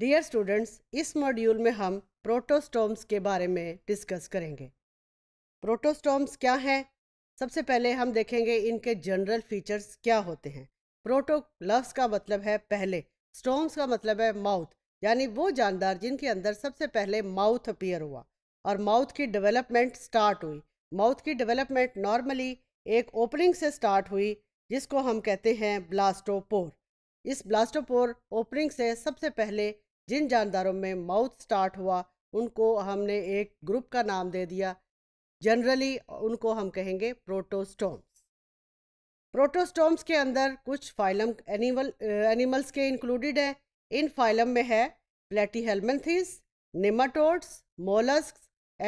dear students इस module में हम प्रोटोस्टोम्स के बारे में डिस्कस करेंगे प्रोटोस्टोम्स क्या हैं सबसे पहले हम देखेंगे इनके जनरल फीचर्स क्या होते हैं प्रोटो लफ्स का मतलब है पहले स्टोम्स का मतलब है माउथ यानी वो जानदार जिनके अंदर सबसे पहले माउथ अपीयर हुआ और माउथ की डेवलपमेंट स्टार्ट हुई माउथ की डेवलपमेंट नॉर्मली एक ओपनिंग से स्टार्ट हुई जिसको हम कहते हैं ब्लास्टोपोर इस ब्लास्टोपोर ओपनिंग से सबसे पहले जिन जानदारों में माउथ स्टार्ट हुआ उनको हमने एक ग्रुप का नाम दे दिया जनरली उनको हम कहेंगे प्रोटोस्टोम्स प्रोटोस्टोम्स के अंदर कुछ फाइलम एनिमल एनिमल्स के इंक्लूडेड हैं इन फाइलम में है platyhelminthes nematodes mollusc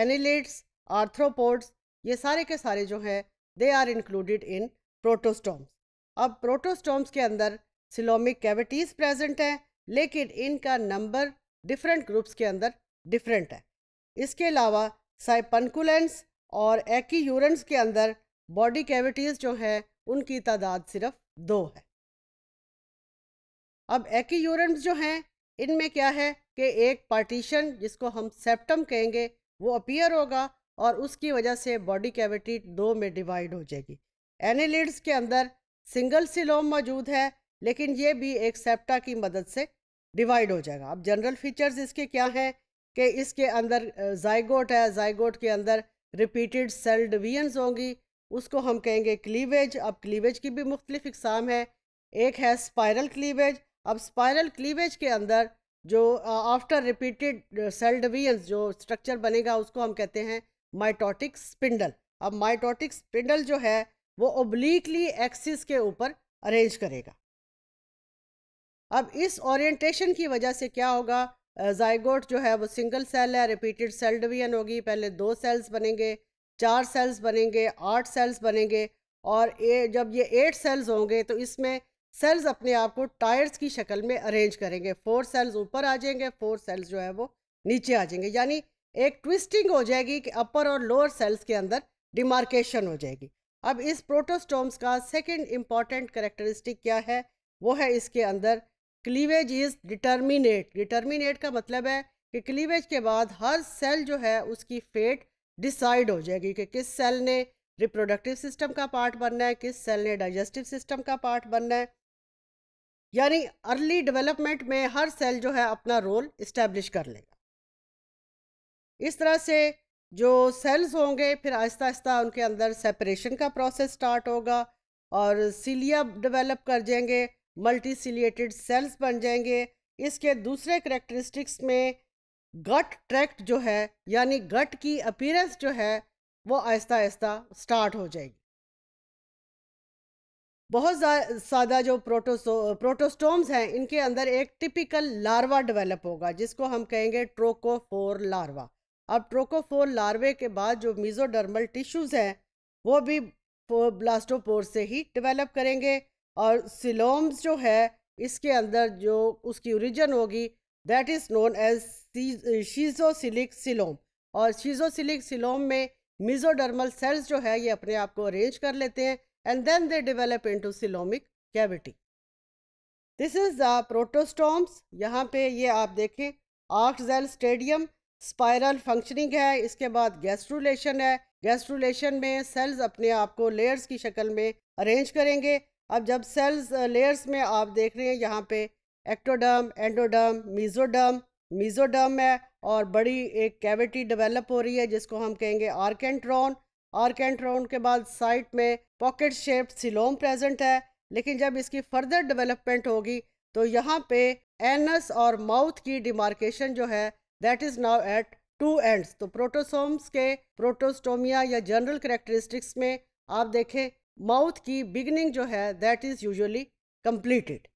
annelids arthropods ये सारे के सारे जो हैं they are included in protostomes अब प्रोटोस्टोम्स के अंदर सिलोमिक कैविटीज़ प्रेजेंट हैं लेकिन इनका नंबर डिफरेंट ग्रुप्स के अंदर डिफरेंट है इसके अलावा साइपनकुलेंस और एक्यूरेंस के अंदर बॉडी कैविटीज़ जो हैं उनकी तादाद सिर्फ दो है अब एक्यूरेंस जो हैं इनमें क्या है कि एक पार्टीशन जिसको हम सेप्टम कहेंगे वो अपीयर होगा और उसकी वजह से बॉडी कैविटी दो में डिवाइड हो जाएगी एनिलिड्स के अंदर सिंगल सिलोम मौजूद है लेकिन ये भी एक सेप्टा की मदद से डिवाइड हो जाएगा अब जनरल फीचर्स इसके क्या हैं कि इसके अंदर जाइगोट है जाइगोट के अंदर रिपीटेड सेल डिवीजन्स होंगी उसको हम कहेंगे क्लीवेज अब क्लीवेज की भी मुख्तलिफ इकसाम है एक है स्पायरल क्लीवेज अब स्पायरल क्लीवेज के अंदर जो आफ्टर रिपीटेड सेल डिवीजन्स जो स्ट्रक्चर बनेगा उसको हम कहते हैं माइटोटिक स्पिंडल अब माइटोटिक स्पिंडल जो है वो ओब्लिकली एक्सिस के ऊपर अरेंज करेगा अब इस ओरिएंटेशन की वजह से क्या होगा जाइगोट जो है वो सिंगल सेल है रिपीटेड सेल डिवीजन होगी पहले दो सेल्स बनेंगे चार सेल्स बनेंगे आठ सेल्स बनेंगे और ए जब ये एट सेल्स होंगे तो इसमें सेल्स अपने आप को टायर्स की शक्ल में अरेंज करेंगे फोर सेल्स ऊपर आ जाएंगे फोर सेल्स जो है वो नीचे आ जाएंगे यानी एक ट्विस्टिंग हो जाएगी कि अपर और लोअर सेल्स के अंदर डिमार्केशन हो जाएगी अब इस प्रोटोस्टोम्स का सेकेंड इम्पॉर्टेंट करेक्टरिस्टिक क्या है वो है इसके अंदर क्लीवेज इज़ डिटर्मिनेट डिटर्मिनेट का मतलब है कि क्लीवेज के बाद हर सेल जो है उसकी फेट डिसाइड हो जाएगी कि किस सेल ने रिप्रोडक्टिव सिस्टम का पार्ट बनना है किस सेल ने डाइजेस्टिव सिस्टम का पार्ट बनना है यानी अर्ली डेवलपमेंट में हर सेल जो है अपना रोल इस्टेब्लिश कर लेगा इस तरह से जो सेल्स होंगे फिर आहिस्ता आहिस्ता उनके अंदर सेपरेशन का प्रोसेस स्टार्ट होगा और सीलिया डेवलप कर जाएंगे मल्टीसिलिएटेड सेल्स बन जाएंगे इसके दूसरे करेक्टरिस्टिक्स में गट ट्रैक्ट जो है यानी गट की अपीरेंस जो है वो आहिस्ता आहिस्ता स्टार्ट हो जाएगी बहुत सादा जो प्रोटोसो प्रोटोस्टोम्स हैं इनके अंदर एक टिपिकल लार्वा डेवलप होगा जिसको हम कहेंगे ट्रोकोफोर लार्वा अब ट्रोकोफोर लार्वे के बाद जो मीजोडर्मल टिश्यूज़ हैं वो भी ब्लास्टोपोर से ही डेवलप करेंगे और सिलोम्स जो है इसके अंदर जो उसकी ओरिजिन होगी that is known as schizocoelic coelom और शीजोसिलिक सिलोम में मिजोडर्मल सेल्स जो है ये अपने आप को अरेंज कर लेते हैं and then they develop into coelomic cavity this is the protostomes यहाँ पे ये आप देखें आर्कजेल स्टेडियम स्पायरल फंक्शनिंग है इसके बाद गैस्ट्रोलेशन है गैस्ट्रोलेशन में सेल्स अपने आप को लेयर्स की शक्ल में अरेंज करेंगे अब जब सेल्स लेयर्स में आप देख रहे हैं यहाँ पे एक्टोडर्म एंडोडर्म मीजोडर्म मीजोडर्म है और बड़ी एक कैविटी डेवलप हो रही है जिसको हम कहेंगे आर्केंट्रॉन आर्केंट्रॉन के बाद साइट में पॉकेट शेप सिलोम प्रेजेंट है लेकिन जब इसकी फर्दर डेवलपमेंट होगी तो यहाँ पे एनस और माउथ की डिमार्केशन जो है that is now at two ends तो प्रोटोसोम्स के प्रोटोस्टोमिया या जनरल करेक्टरिस्टिक्स में आप देखें माउथ की बिगनिंग जो है दैट इज यूजअली कम्प्लीटेड